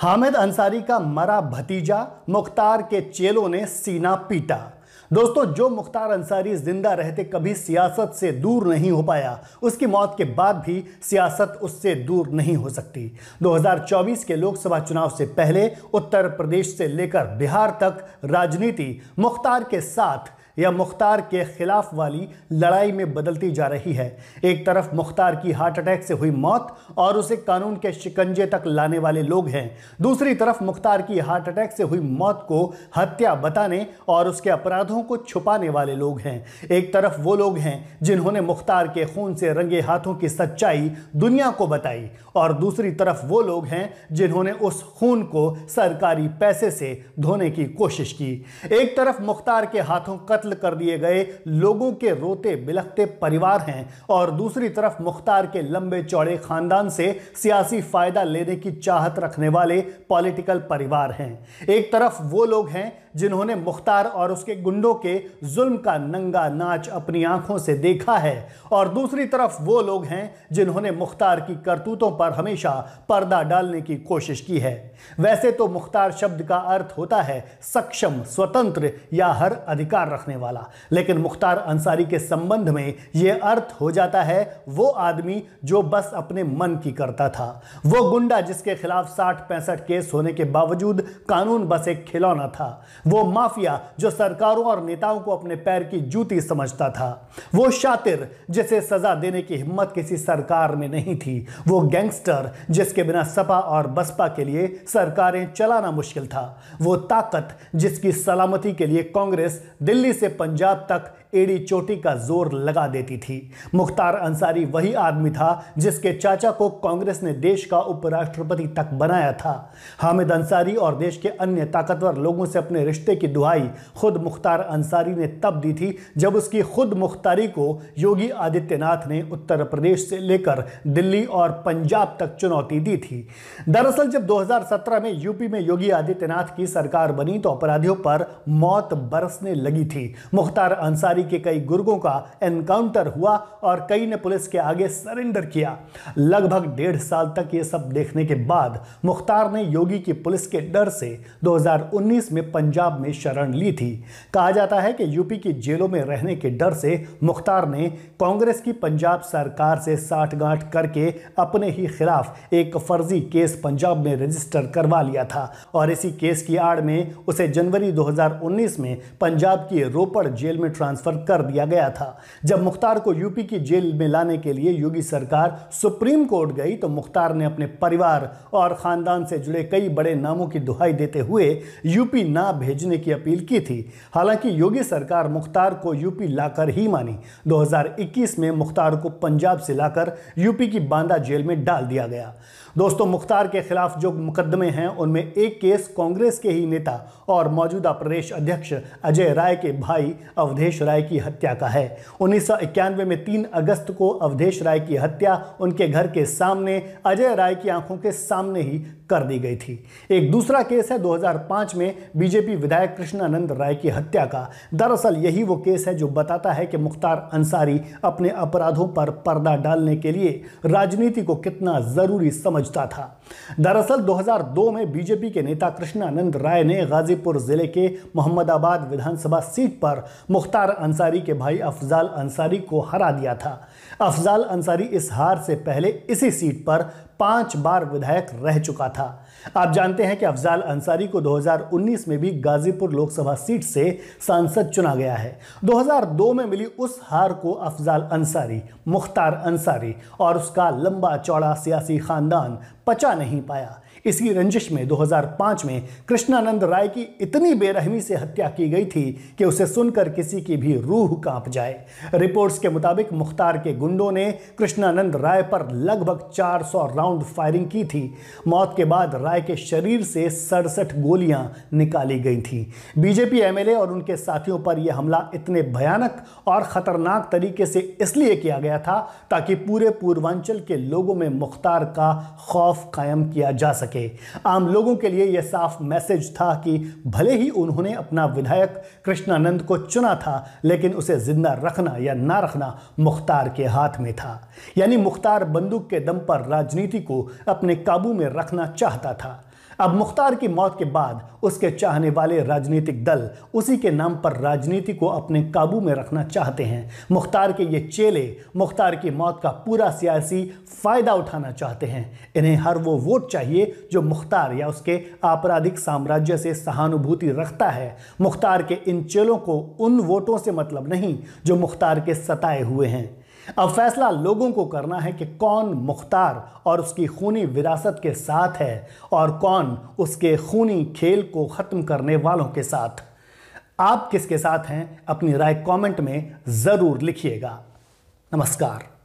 हामिद अंसारी का मरा भतीजा मुख्तार के चेलों ने सीना पीटा दोस्तों जो मुख्तार अंसारी जिंदा रहते कभी सियासत से दूर नहीं हो पाया उसकी मौत के बाद भी सियासत उससे दूर नहीं हो सकती 2024 के लोकसभा चुनाव से पहले उत्तर प्रदेश से लेकर बिहार तक राजनीति मुख्तार के साथ या मुख्तार के खिलाफ वाली लड़ाई में बदलती जा रही है एक तरफ मुख्तार की हार्ट अटैक से हुई मौत और उसे कानून के शिकंजे तक लाने वाले लोग हैं दूसरी तरफ मुख्तार की हार्ट अटैक से हुई मौत को हत्या बताने और उसके अपराधों को छुपाने वाले लोग हैं एक तरफ वो लोग हैं जिन्होंने मुख्तार के खून से रंगे हाथों की सच्चाई दुनिया को बताई और दूसरी तरफ वो लोग हैं जिन्होंने उस खून को सरकारी पैसे से धोने की कोशिश की एक तरफ मुख्तार के हाथों कत्ल कत्ल कर दिए गए लोगों के रोते बिलखते परिवार हैं और दूसरी तरफ मुख्तार के लंबे चौड़े खानदान से सियासी फायदा लेने की चाहत रखने वाले पॉलिटिकल परिवार हैं एक तरफ वो लोग हैं जिन्होंने मुख्तार और उसके गुंडों के जुल्म का नंगा नाच अपनी आंखों से देखा है और दूसरी तरफ वो लोग हैं जिन्होंने मुख्तार की करतूतों पर हमेशा पर्दा डालने की कोशिश की है वैसे तो मुख्तार शब्द का अर्थ होता है सक्षम स्वतंत्र या हर अधिकार रखने करने वाला लेकिन मुख्तार अंसारी के संबंध में यह अर्थ हो जाता है वो आदमी जो बस अपने मन की करता था वो गुंडा जिसके खिलाफ साठ पैंसठ केस होने के बावजूद कानून बस एक खिलौना था वो माफिया जो सरकारों और नेताओं को अपने पैर की जूती समझता था वो शातिर जिसे सजा देने की हिम्मत किसी सरकार में नहीं थी वो गैंगस्टर जिसके बिना सपा और बसपा के लिए सरकारें चलाना मुश्किल था वो ताकत जिसकी सलामती के लिए कांग्रेस दिल्ली से से पंजाब तक एड़ी चोटी का जोर लगा देती थी मुख्तार अंसारी वही आदमी था जिसके चाचा को कांग्रेस ने देश का उपराष्ट्रपति तक बनाया था हामिद अंसारी और देश के अन्य ताकतवर लोगों से अपने रिश्ते की दुहाई खुद मुख्तार अंसारी ने तब दी थी जब उसकी खुद मुख्तारी को योगी आदित्यनाथ ने उत्तर प्रदेश से लेकर दिल्ली और पंजाब तक चुनौती दी थी दरअसल जब दो में यूपी में योगी आदित्यनाथ की सरकार बनी तो अपराधियों पर मौत बरसने लगी थी मुख्तार अंसारी के कई गुर्गों का एनकाउंटर हुआ और कई ने पुलिस के आगे सरेंडर किया लगभग डेढ़ साल तक ये सब देखने के बाद मुख्तार ने योगी की पुलिस के डर से 2019 में पंजाब में शरण ली थी कहा जाता है कि यूपी की जेलों में रहने के डर से मुख्तार ने कांग्रेस की पंजाब सरकार से साठगांठ करके अपने ही खिलाफ एक फर्जी केस पंजाब में रजिस्टर करवा लिया था और इसी केस की आड़ में उसे जनवरी 2019 में पंजाब की रोपड़ जेल में ट्रांसफर ट्रांसफ़र कर दिया गया था जब मुख्तार को यूपी की जेल में लाने के लिए योगी सरकार सुप्रीम कोर्ट गई तो मुख्तार ने अपने परिवार और ख़ानदान से जुड़े कई बड़े नामों की दुहाई देते हुए यूपी ना भेजने की अपील की थी हालांकि योगी सरकार मुख्तार को यूपी लाकर ही मानी दो में मुख्तार को पंजाब से लाकर यूपी की बांदा जेल में डाल दिया गया दोस्तों मुख्तार के खिलाफ जो मुकदमे हैं उनमें एक केस कांग्रेस के ही नेता और मौजूदा प्रदेश अध्यक्ष अजय राय के भाई अवधेश राय राय की हत्या का है उन्नीस में 3 अगस्त को अवधेश राय की हत्या उनके घर के सामने अजय राय की आंखों के सामने ही कर दी गई थी एक दूसरा केस है 2005 में बीजेपी विधायक कृष्णानंद राय की हत्या का दरअसल यही वो केस है जो बताता है कि मुख्तार अंसारी अपने अपराधों पर पर्दा डालने के लिए राजनीति को कितना ज़रूरी समझता था दरअसल 2002 में बीजेपी के नेता कृष्णानंद राय ने गाजीपुर जिले के मोहम्मदाबाद विधानसभा सीट पर मुख्तार अंसारी के भाई अफजाल अंसारी को हरा दिया था अफजाल अंसारी इस हार से पहले इसी सीट पर पांच बार विधायक रह चुका था आप जानते हैं कि अफजाल अंसारी को 2019 में भी गाजीपुर लोकसभा सीट से सांसद चुना गया है 2002 में मिली उस हार को अफजाल अंसारी मुख्तार अंसारी और उसका लंबा चौड़ा सियासी खानदान पचा नहीं पाया इसी रंजिश में 2005 में कृष्णानंद राय की इतनी बेरहमी से हत्या की गई थी कि उसे सुनकर किसी की भी रूह कांप जाए रिपोर्ट्स के मुताबिक मुख्तार के गुंडों ने कृष्णानंद राय पर लगभग 400 राउंड फायरिंग की थी मौत के बाद राय के शरीर से सड़सठ गोलियां निकाली गई थी बीजेपी एमएलए और उनके साथियों पर यह हमला इतने भयानक और ख़तरनाक तरीके से इसलिए किया गया था ताकि पूरे पूर्वांचल के लोगों में मुख्तार का खौफ कायम किया जा सके सके आम लोगों के लिए यह साफ मैसेज था कि भले ही उन्होंने अपना विधायक कृष्णानंद को चुना था लेकिन उसे जिंदा रखना या ना रखना मुख्तार के हाथ में था यानी मुख्तार बंदूक के दम पर राजनीति को अपने काबू में रखना चाहता था अब मुख्तार की मौत के बाद उसके चाहने वाले राजनीतिक दल उसी के नाम पर राजनीति को अपने काबू में रखना चाहते हैं मुख्तार के ये चेले मुख्तार की मौत का पूरा सियासी फ़ायदा उठाना चाहते हैं इन्हें हर वो वोट चाहिए जो मुख्तार या उसके आपराधिक साम्राज्य से सहानुभूति रखता है मुख्तार के इन चेलों को उन वोटों से मतलब नहीं जो मुख्तार के सताए हुए हैं अब फैसला लोगों को करना है कि कौन मुख्तार और उसकी खूनी विरासत के साथ है और कौन उसके खूनी खेल को ख़त्म करने वालों के साथ आप किसके साथ हैं अपनी राय कमेंट में ज़रूर लिखिएगा नमस्कार